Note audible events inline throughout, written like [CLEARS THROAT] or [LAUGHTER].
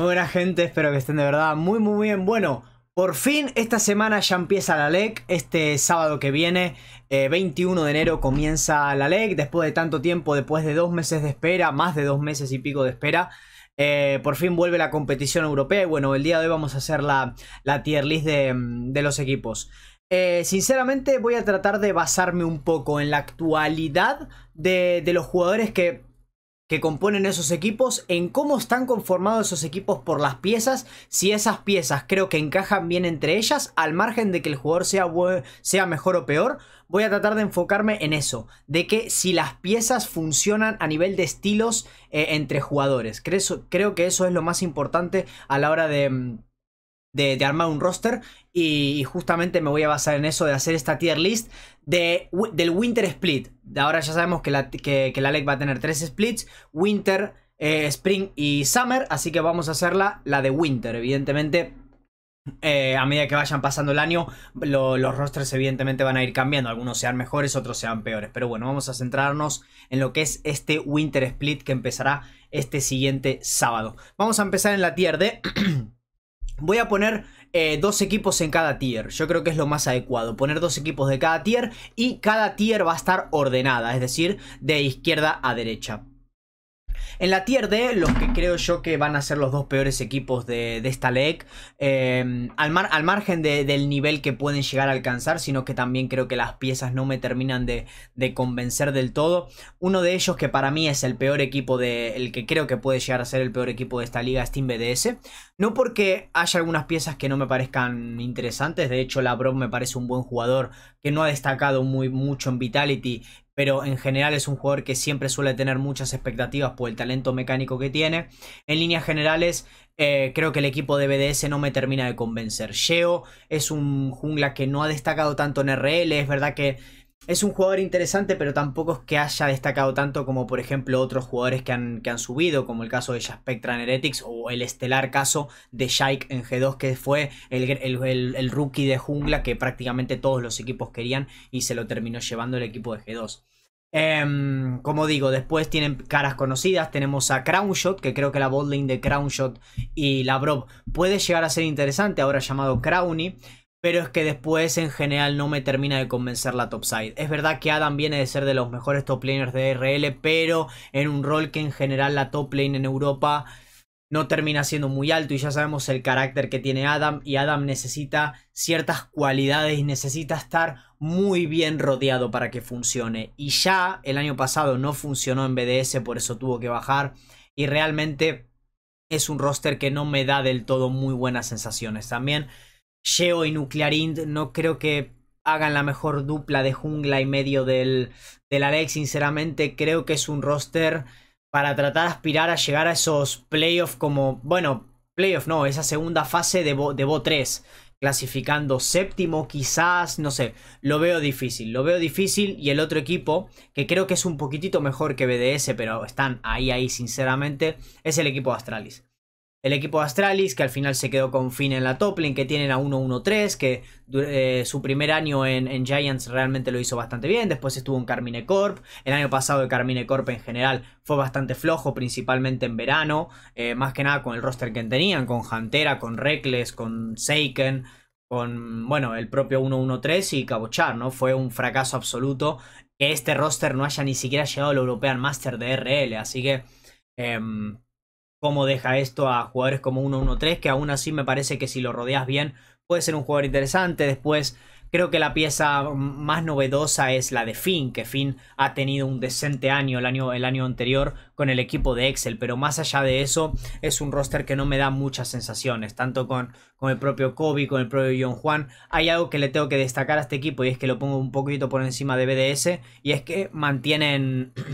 Muy buena gente, espero que estén de verdad muy muy bien. Bueno, por fin esta semana ya empieza la LEC, este sábado que viene, 21 eh, de enero comienza la LEC, después de tanto tiempo, después de dos meses de espera, más de dos meses y pico de espera. Eh, por fin vuelve la competición europea y bueno, el día de hoy vamos a hacer la, tier list de, mm, los equipos. Eh, sinceramente voy a tratar de basarme un poco en la actualidad de, de los jugadores que que componen esos equipos, en cómo están conformados esos equipos por las piezas, si esas piezas creo que encajan bien entre ellas, al margen de que el jugador sea, sea mejor o peor, voy a tratar de enfocarme en eso, de que si las piezas funcionan a nivel de estilos eh, entre jugadores. Creo, creo, que eso es lo más importante a la hora de mm, de, armar un roster y, justamente me voy a basar en eso de hacer esta tier list de, del Winter Split. Ahora ya sabemos que la, que, la va a tener tres splits, Winter, eh, Spring y Summer, así que vamos a hacerla la de Winter, evidentemente. Eh, a medida que vayan pasando el año, los rosters evidentemente van a ir cambiando. Algunos sean mejores, otros sean peores. Pero bueno, vamos a centrarnos en lo que es este Winter Split que empezará este siguiente sábado. Vamos a empezar en la tier de... [CLEARS THROAT] Voy a poner eh, dos equipos en cada tier. Yo creo que es lo más adecuado. Poner dos equipos de cada tier y cada tier va a estar ordenada. Es decir, de izquierda a derecha. En la tier D, los que creo yo que van a ser los dos peores equipos de, esta leg, eh, al, margen del nivel que pueden llegar a alcanzar, sino que también creo que las piezas no me terminan de, convencer del todo. Uno de ellos que para mí es el peor equipo de, el que creo que puede llegar a ser el peor equipo de esta liga es Team BDS. No porque haya algunas piezas que no me parezcan interesantes, de hecho la me parece un buen jugador, que no ha destacado muy, mucho en Vitality, pero en general es un jugador que siempre suele tener muchas expectativas por el talento mecánico que tiene. En líneas generales, eh, creo que el equipo de BDS no me termina de convencer. Sheo es un jungla que no ha destacado tanto en RL, es verdad que es un jugador interesante, pero tampoco es que haya destacado tanto como, por ejemplo, otros jugadores que han, subido, como el caso de Jaspectra en Heretics o el estelar caso de Shaik en G2, que fue el, rookie de jungla que prácticamente todos los equipos querían y se lo terminó llevando el equipo de G2. Em, como digo, después tienen caras conocidas. Tenemos a Crownshot, que creo que la botlane de Crownshot y la Brob puede llegar a ser interesante, ahora llamado Crowny pero es que después en general no me termina de convencer la topside. Es verdad que Adam viene de ser de los mejores top laners de RL, pero en un rol que en general la top lane en Europa no termina siendo muy alto y ya sabemos el carácter que tiene Adam y Adam necesita ciertas cualidades y necesita estar muy bien rodeado para que funcione. Y ya el año pasado no funcionó en BDS, por eso tuvo que bajar y realmente es un roster que no me da del todo muy buenas sensaciones. También Sheo y Nuclearind no creo que hagan la mejor dupla de jungla y medio del, del Alex. Sinceramente, creo que es un roster para tratar de aspirar a llegar a esos playoffs como, bueno, playoff no, esa segunda fase de Bo, de Bo 3, clasificando séptimo quizás, no sé, lo veo difícil, lo veo difícil y el otro equipo, que creo que es un poquitito mejor que BDS, pero están ahí, ahí sinceramente, es el equipo Astralis el equipo Astralis, que al final se quedó con Finn en la top que tienen a 1-1-3, que eh, su primer año en, Giants realmente lo hizo bastante bien, después estuvo en Carmine Corp, el año pasado de Carmine Corp en general fue bastante flojo, principalmente en verano, eh, más que nada con el roster que tenían, con Hantera, con Reckless, con Seiken, con, bueno, el propio 1-1-3 y Cabochar, ¿no? Fue un fracaso absoluto que este roster no haya ni siquiera llegado al European Master de RL, así que... Em, cómo deja esto a jugadores como 1-1-3, que aún así me parece que si lo rodeas bien puede ser un jugador interesante. Después creo que la pieza más novedosa es la de Finn, que Finn ha tenido un decente año el, año el año anterior con el equipo de Excel, pero más allá de eso es un roster que no me da muchas sensaciones, tanto con, con el propio Kobe, con el propio John Juan. Hay algo que le tengo que destacar a este equipo y es que lo pongo un poquito por encima de BDS y es que mantienen... [CLEARS THROAT]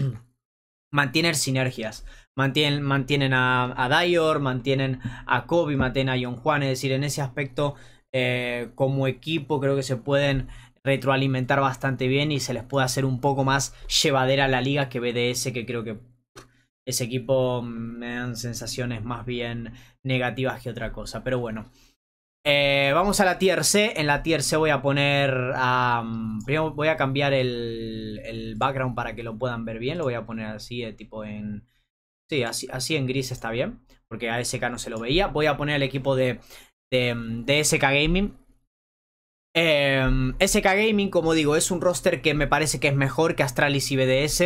Mantienen sinergias. Mantienen, mantienen a, a Dior, mantienen a Kobe, mantienen a John Juan. Es decir, en ese aspecto, eh, como equipo, creo que se pueden retroalimentar bastante bien y se les puede hacer un poco más llevadera la liga que BDS, que creo que ese equipo mm, me dan sensaciones más bien negativas que otra cosa. Pero bueno. Eh, vamos a la tier C. En la tier C voy a poner. Mm, primero voy a cambiar el, el, background para que lo puedan ver bien. Lo voy a poner así, eh, tipo en Sí, así, así en gris está bien, porque a SK no se lo veía. Voy a poner el equipo de, de, SK Gaming. Em, SK Gaming, como digo, es un roster que me parece que es mejor que Astralis y BDS.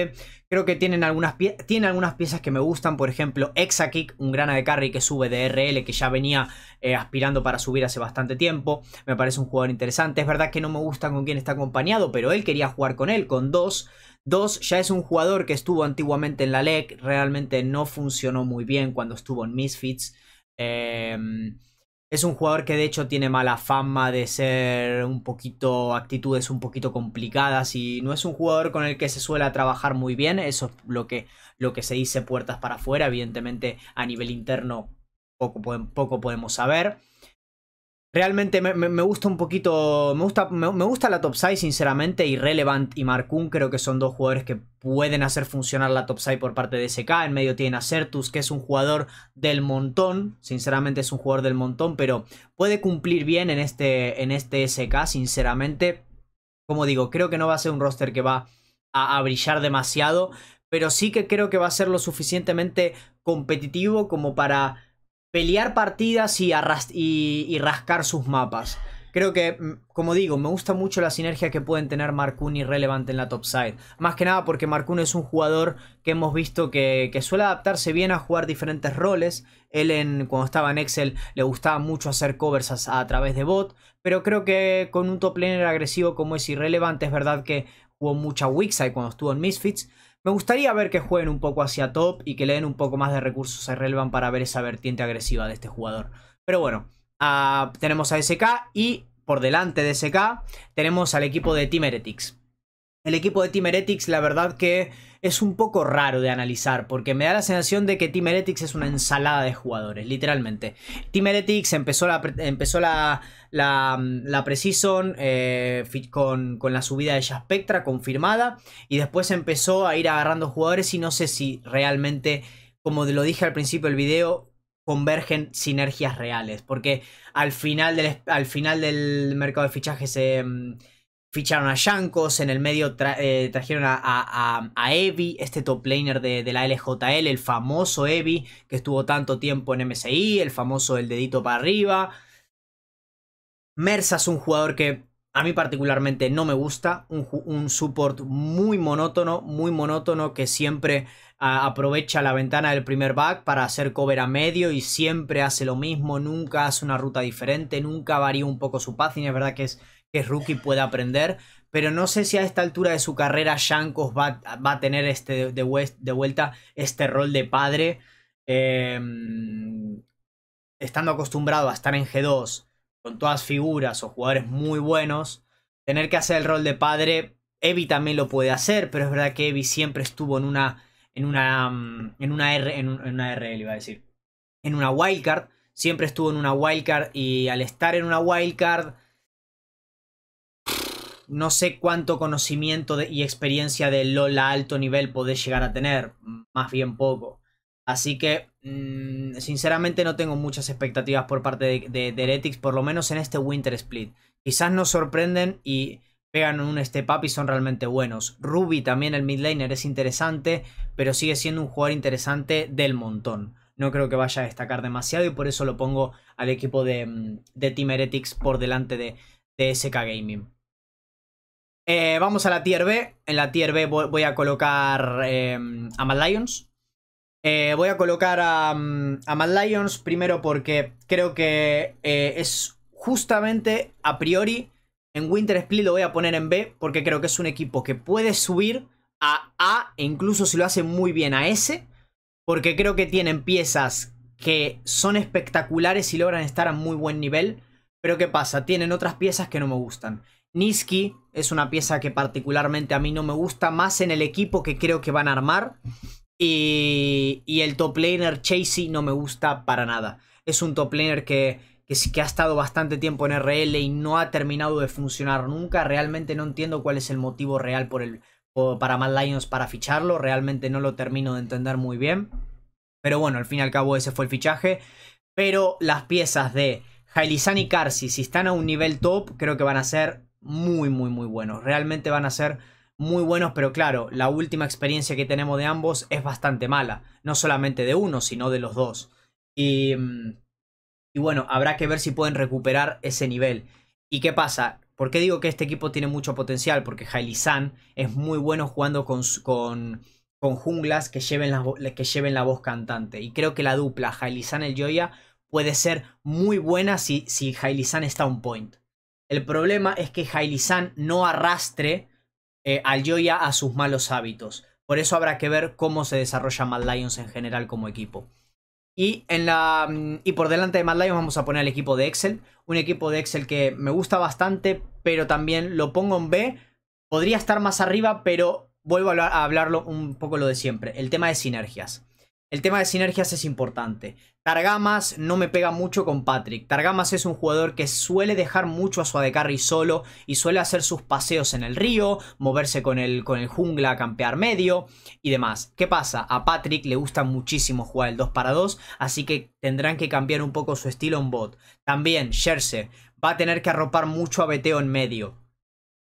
Creo que tienen algunas, algunas piezas que me gustan, por ejemplo, Exakick, un grana de carry que sube de RL, que ya venía eh, aspirando para subir hace bastante tiempo. Me parece un jugador interesante. Es verdad que no me gusta con quién está acompañado, pero él quería jugar con él, con dos. Dos, ya es un jugador que estuvo antiguamente en la LEC, realmente no funcionó muy bien cuando estuvo en Misfits. Em, es un jugador que de hecho tiene mala fama de ser un poquito, actitudes un poquito complicadas y no es un jugador con el que se suele trabajar muy bien, eso es lo que, lo que se dice puertas para afuera, evidentemente a nivel interno poco, poco podemos saber. Realmente me, gusta un poquito. Me gusta, me, gusta la topside, sinceramente. Y Relevant y Markun creo que son dos jugadores que pueden hacer funcionar la topside por parte de SK. En medio tiene a Certus, que es un jugador del montón. Sinceramente es un jugador del montón, pero puede cumplir bien en este, en este SK, sinceramente. Como digo, creo que no va a ser un roster que va a brillar demasiado. Pero sí que creo que va a ser lo suficientemente competitivo como para pelear partidas y, rascar sus mapas. Creo que, mm, como digo, me gusta mucho la sinergia que pueden tener Marcun y en la top side. Más que nada porque Marcun es un jugador que hemos visto que, suele adaptarse bien a jugar diferentes roles. Él cuando estaba en Excel le gustaba mucho hacer covers a, través de bot. Pero creo que con un top laner agresivo como es irrelevante, es verdad que jugó mucha Wixide cuando estuvo en Misfits me gustaría ver que jueguen un poco hacia top y que le den un poco más de recursos a relevan para ver esa vertiente agresiva de este jugador. Pero bueno, ah, tenemos a SK y por delante de SK tenemos al equipo de Team Heretics. El equipo de Team la verdad que es un poco raro de analizar, porque me da la sensación de que Team es una ensalada de jugadores, literalmente. Team empezó la, empezó la, la, la eh, con, con, la subida de Spectra confirmada, y después empezó a ir agarrando jugadores, y no sé si realmente, como lo dije al principio del video, convergen sinergias reales, porque al final del, al final del mercado de fichajes se. Em, ficharon a Shankos, en el medio eh, trajeron a, a, Evi, este top laner de, la LJL, el famoso Evi, que estuvo tanto tiempo en MSI, el famoso el dedito para arriba. Mersa es un jugador que a mí particularmente no me gusta, un, support muy monótono, muy monótono que siempre aprovecha la ventana del primer back para hacer cover a medio y siempre hace lo mismo, nunca hace una ruta diferente, nunca varía un poco su página. es verdad que es que Rookie pueda aprender, pero no sé si a esta altura de su carrera Shankos va, a tener este, de, vuelta este rol de padre. Em, estando acostumbrado a estar en G2 con todas figuras o jugadores muy buenos, tener que hacer el rol de padre, Evi también lo puede hacer, pero es verdad que Evi siempre estuvo en una en una mm, en una R en una RL iba a decir, en una wildcard, siempre estuvo en una wildcard y al estar en una wildcard no sé cuánto conocimiento y experiencia de Lola a alto nivel podés llegar a tener, más bien poco. Así que, mm, sinceramente, no tengo muchas expectativas por parte de, de, Heretics, por lo menos en este Winter Split. Quizás nos sorprenden y pegan un step up y son realmente buenos. Ruby también, el mid laner, es interesante, pero sigue siendo un jugador interesante del montón. No creo que vaya a destacar demasiado y por eso lo pongo al equipo de, mm, Team Heretics por delante de, de SK Gaming. Eh, vamos a la tier B. En la tier B voy a colocar em, a Mad Lions. Eh, voy a colocar a, mm, a Mad Lions primero porque creo que eh, es justamente a priori. En Winter Split lo voy a poner en B porque creo que es un equipo que puede subir a A e incluso si lo hace muy bien a S. Porque creo que tienen piezas que son espectaculares y logran estar a muy buen nivel. Pero ¿qué pasa? Tienen otras piezas que no me gustan. Niski es una pieza que particularmente a mí no me gusta, más en el equipo que creo que van a armar. Y, el top laner Chasey no me gusta para nada. Es un top laner que, que, ha estado bastante tiempo en RL y no ha terminado de funcionar nunca. Realmente no entiendo cuál es el motivo real por el, para Mad Lions para ficharlo. Realmente no lo termino de entender muy bien. Pero bueno, al fin y al cabo ese fue el fichaje. Pero las piezas de Hailisan y Karsi, si están a un nivel top, creo que van a ser muy, muy, muy buenos. Realmente van a ser muy buenos, pero claro, la última experiencia que tenemos de ambos es bastante mala. No solamente de uno, sino de los dos. Y, mm, y bueno, habrá que ver si pueden recuperar ese nivel. ¿Y qué pasa? ¿Por qué digo que este equipo tiene mucho potencial? Porque San es muy bueno jugando con, junglas que lleven, la, que lleven, la, voz cantante. Y creo que la dupla San el Joya puede ser muy buena si, si está un point. El problema es que Jailisan no arrastre eh, al Joya a sus malos hábitos. Por eso habrá que ver cómo se desarrolla Mad Lions en general como equipo. Y, en la, mm, y por delante de Mad Lions vamos a poner el equipo de Excel. Un equipo de Excel que me gusta bastante, pero también lo pongo en B. Podría estar más arriba, pero vuelvo a hablarlo un poco lo de siempre. El tema de sinergias. El tema de sinergias es importante. Targamas no me pega mucho con Patrick. Targamas es un jugador que suele dejar mucho a su Adecarry solo y suele hacer sus paseos en el río, moverse con el, con el jungla a campear medio y demás. ¿Qué pasa? A Patrick le gusta muchísimo jugar el 2 para 2, así que tendrán que cambiar un poco su estilo en bot. También Jersey va a tener que arropar mucho a Beteo en medio.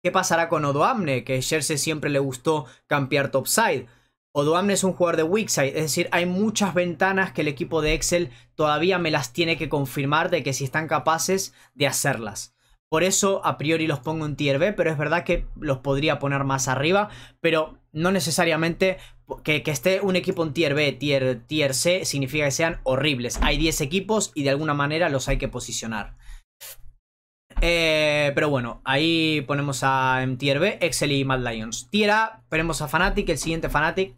¿Qué pasará con Odoamne? Que Jersey siempre le gustó campear topside. Oduamne es un jugador de side, es decir, hay muchas ventanas que el equipo de Excel todavía me las tiene que confirmar de que si están capaces de hacerlas. Por eso a priori los pongo en tier B, pero es verdad que los podría poner más arriba, pero no necesariamente que, que, esté un equipo en tier B, tier C, significa que sean horribles. Hay 10 equipos y de alguna manera los hay que posicionar. Eh, pero bueno, ahí ponemos a MTRB, Excel y Mad Lions. Tier ponemos a Fnatic, el siguiente Fnatic.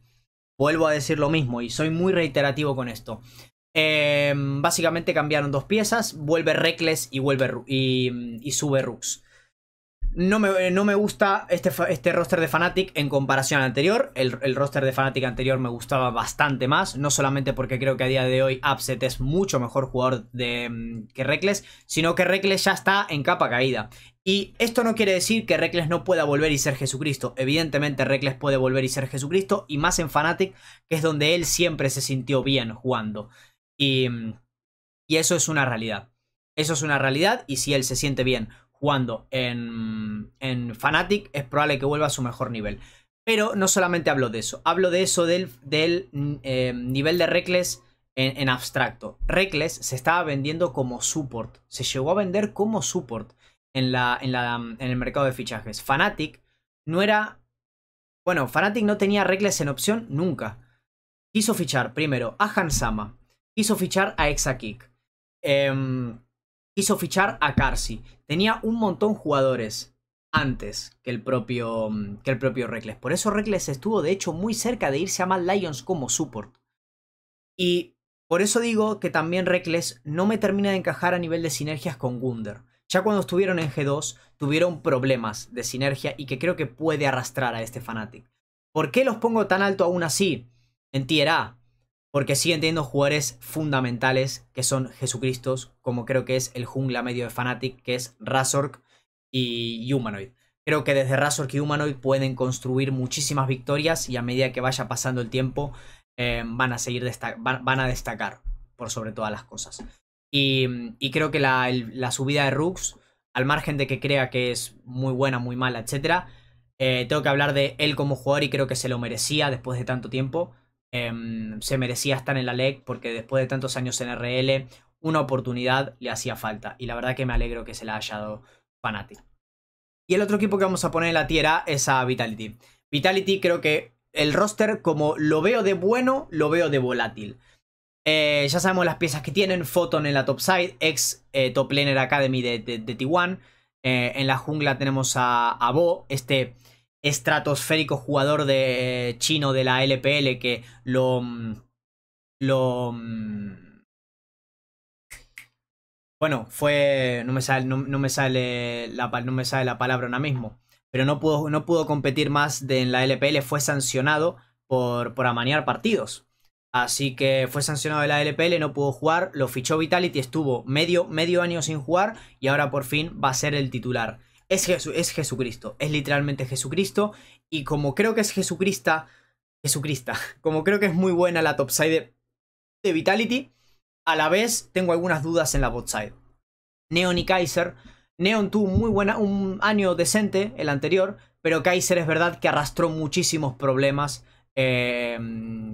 Vuelvo a decir lo mismo y soy muy reiterativo con esto. Eh, básicamente cambiaron dos piezas, vuelve Reckless y, vuelve, y sube Rux. Eh, no me, gusta este, este, roster de Fnatic en comparación al anterior. El, roster de Fnatic anterior me gustaba bastante más. No solamente porque creo que a día de hoy Upset es mucho mejor jugador de, mm, que Reckless, sino que Reckless ya está en capa caída. Y esto no quiere decir que Reckless no pueda volver y ser Jesucristo. Evidentemente Reckless puede volver y ser Jesucristo. Y más en Fnatic, que es donde él siempre se sintió bien jugando. Y, mm, y eso es una realidad. Eso es una realidad y si él se siente bien cuando en, Fanatic Fnatic, es probable que vuelva a su mejor nivel. Pero no solamente hablo de eso, hablo de eso del, del eh, nivel de Rekles en, abstracto. Rekles se estaba vendiendo como support, se llegó a vender como support en, la, en, el mercado de fichajes. Fnatic no era... Bueno, Fnatic no tenía Reckless en opción nunca. Quiso fichar primero a Hansama, quiso fichar a Exakick. Eh, em, quiso fichar a Carsi. Tenía un montón de jugadores antes que el propio, mm, que el propio Reckless. Por eso Reckless estuvo de hecho muy cerca de irse a Mad Lions como support. Y por eso digo que también Reckless no me termina de encajar a nivel de sinergias con Gunder. Ya cuando estuvieron en G2 tuvieron problemas de sinergia y que creo que puede arrastrar a este Fanatic. ¿Por qué los pongo tan alto aún así? En tier A, porque siguen teniendo jugadores fundamentales que son Jesucristos, como creo que es el jungla medio de Fnatic, que es Razork y Humanoid. Creo que desde Razork y Humanoid pueden construir muchísimas victorias y a medida que vaya pasando el tiempo eh, van, a seguir van, a destacar por sobre todas las cosas. Y, creo que la, subida de Rooks, al margen de que crea que es muy buena, muy mala, etc., eh, tengo que hablar de él como jugador y creo que se lo merecía después de tanto tiempo. Em, se merecía estar en la LEC porque después de tantos años en RL, una oportunidad le hacía falta. Y la verdad que me alegro que se la haya dado Fnatic. Y el otro equipo que vamos a poner en la tierra es a Vitality. Vitality creo que el roster, como lo veo de bueno, lo veo de volátil. Eh, ya sabemos las piezas que tienen. Photon en la top side, ex eh, top laner academy de, T1. Eh, en la jungla tenemos a, a Bo, este estratosférico jugador de chino de la LPL que lo mm, lo mm, bueno, fue no me sale no, me sale la no me sale la palabra ahora mismo, pero no pudo no pudo competir más de, en la LPL, fue sancionado por por amanear partidos. Así que fue sancionado de la LPL, no pudo jugar, lo fichó Vitality, estuvo medio, medio año sin jugar y ahora por fin va a ser el titular es, es Jesucristo, es literalmente Jesucristo. Y como creo que es Jesucrista, Jesucrista, [LAUGHS] como creo que es muy buena la topside de, Vitality, a la vez tengo algunas dudas en la side Neon y Kaiser. Neon tuvo muy buena, un año decente, el anterior, pero Kaiser es verdad que arrastró muchísimos problemas eh,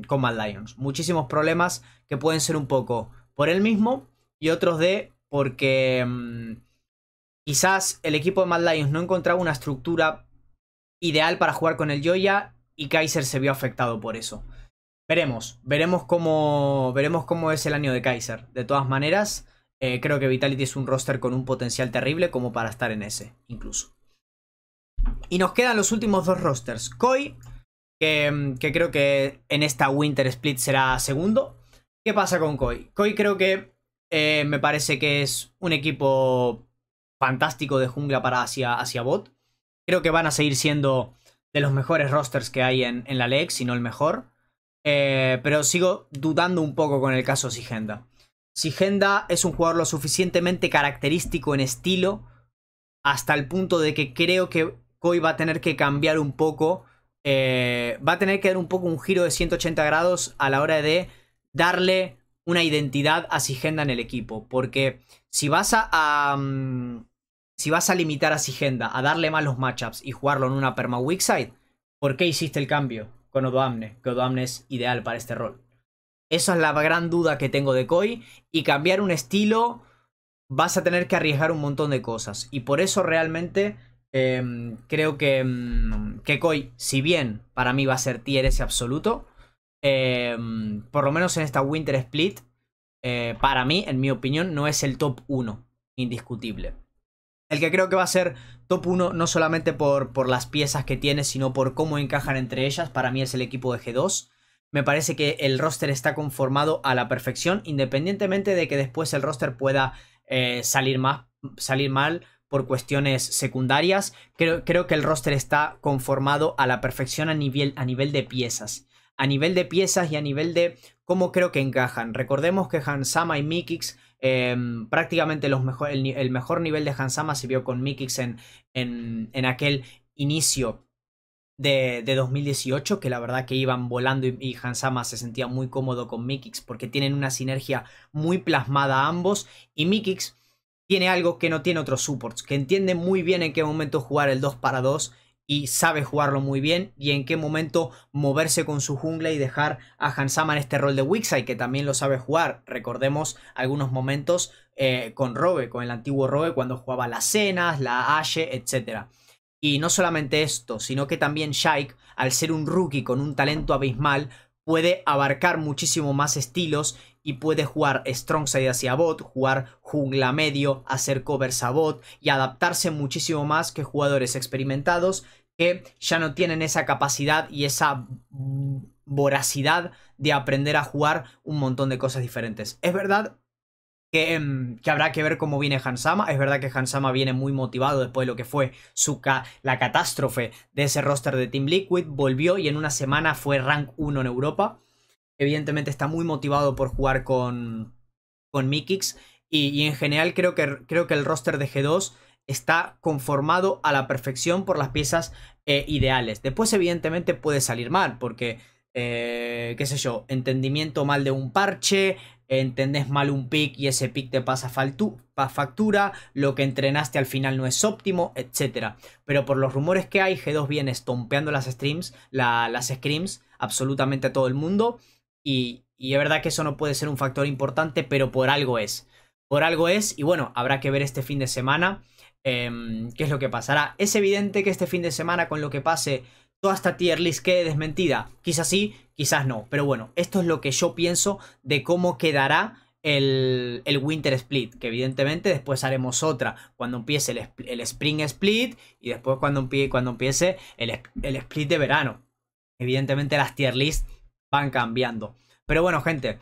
con Mad Lions. Muchísimos problemas que pueden ser un poco por él mismo y otros de porque em, Quizás el equipo de Mad Lions no encontraba una estructura ideal para jugar con el Joya y Kaiser se vio afectado por eso. Veremos, veremos cómo, veremos cómo es el año de Kaiser. De todas maneras, eh, creo que Vitality es un roster con un potencial terrible como para estar en ese, incluso. Y nos quedan los últimos dos rosters. Koi, que, creo que en esta Winter Split será segundo. ¿Qué pasa con Koi? Koi creo que eh, me parece que es un equipo fantástico de jungla para hacia, bot. Creo que van a seguir siendo de los mejores rosters que hay en, la LEG, si no el mejor. Eh, pero sigo dudando un poco con el caso Sigenda. Sigenda es un jugador lo suficientemente característico en estilo hasta el punto de que creo que Koi va a tener que cambiar un poco. Eh, va a tener que dar un poco un giro de 180 grados a la hora de darle una identidad asigenda en el equipo. Porque si vas a, mm, si vas a limitar a Sigenda, a darle los matchups y jugarlo en una perma weak side, ¿por qué hiciste el cambio con Odoamne? Que Odoamne es ideal para este rol. Esa es la gran duda que tengo de Koi. Y cambiar un estilo, vas a tener que arriesgar un montón de cosas. Y por eso realmente em, creo que, mm, que Koi, si bien para mí va a ser tier ese absoluto, Em, por lo menos en esta Winter Split, eh, para mí, en mi opinión, no es el top 1, indiscutible. El que creo que va a ser top 1 no solamente por, las piezas que tiene, sino por cómo encajan entre ellas, para mí es el equipo de G2. Me parece que el roster está conformado a la perfección, independientemente de que después el roster pueda eh, salir, más, salir mal por cuestiones secundarias. Creo, creo, que el roster está conformado a la perfección a nivel, a nivel de piezas a nivel de piezas y a nivel de cómo creo que encajan. Recordemos que Hansama y Mikix, em, prácticamente los el, mejor nivel de Hansama se vio con Mikix en, en, aquel inicio de, 2018, que la verdad que iban volando y, y, Hansama se sentía muy cómodo con Mikix porque tienen una sinergia muy plasmada ambos y Mikix tiene algo que no tiene otros supports, que entiende muy bien en qué momento jugar el 2 para 2 y sabe jugarlo muy bien y en qué momento moverse con su jungla y dejar a Hansama en este rol de Wixai que también lo sabe jugar. Recordemos algunos momentos eh, con Robe, con el antiguo Robe cuando jugaba las cenas, la Ashe, etc. Y no solamente esto, sino que también Shaik, al ser un rookie con un talento abismal, puede abarcar muchísimo más estilos y puede jugar strong side hacia bot, jugar jungla medio, hacer covers a bot y adaptarse muchísimo más que jugadores experimentados que ya no tienen esa capacidad y esa voracidad de aprender a jugar un montón de cosas diferentes. Es verdad que, em, que, habrá que ver cómo viene Hansama. Es verdad que Hansama viene muy motivado después de lo que fue su la catástrofe de ese roster de Team Liquid. Volvió y en una semana fue rank 1 en Europa evidentemente está muy motivado por jugar con, con Mikix. Y, en general creo que, creo que el roster de G2 está conformado a la perfección por las piezas eh, ideales. Después evidentemente puede salir mal porque, eh, qué sé yo, entendimiento mal de un parche, entendés mal un pick y ese pick te pasa factura, lo que entrenaste al final no es óptimo, etc. Pero por los rumores que hay, G2 viene estompeando las streams, las screams absolutamente a todo el mundo. Y, y es verdad que eso no puede ser un factor importante, pero por algo es. Por algo es, y bueno, habrá que ver este fin de semana em, qué es lo que pasará. Es evidente que este fin de semana, con lo que pase, toda esta tier list quede desmentida. Quizás sí, quizás no. Pero bueno, esto es lo que yo pienso de cómo quedará el, Winter Split, que evidentemente después haremos otra cuando empiece el, Spring Split y después cuando, cuando empiece el, el, Split de verano. Evidentemente las tier lists van cambiando. Pero bueno, gente,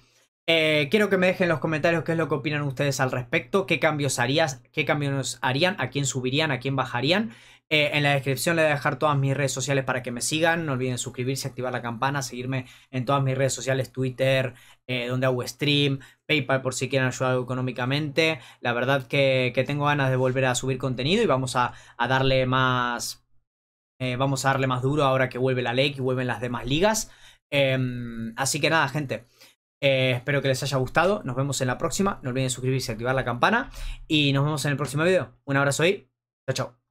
eh, quiero que me dejen en los comentarios qué es lo que opinan ustedes al respecto, qué cambios harías, qué cambios harían, a quién subirían, a quién bajarían. Eh, en la descripción les voy a dejar todas mis redes sociales para que me sigan. No olviden suscribirse, activar la campana, seguirme en todas mis redes sociales, Twitter, eh, donde hago stream, PayPal por si quieren ayudar económicamente. La verdad que, tengo ganas de volver a subir contenido y vamos a, a darle más. vamos a darle más duro ahora que vuelve la ley y vuelven las demás ligas. Em, así que nada, gente. Eh, espero que les haya gustado. Nos vemos en la próxima. No olviden suscribirse, Y activar la campana. Y nos vemos en el próximo video. Un abrazo y chao, chao.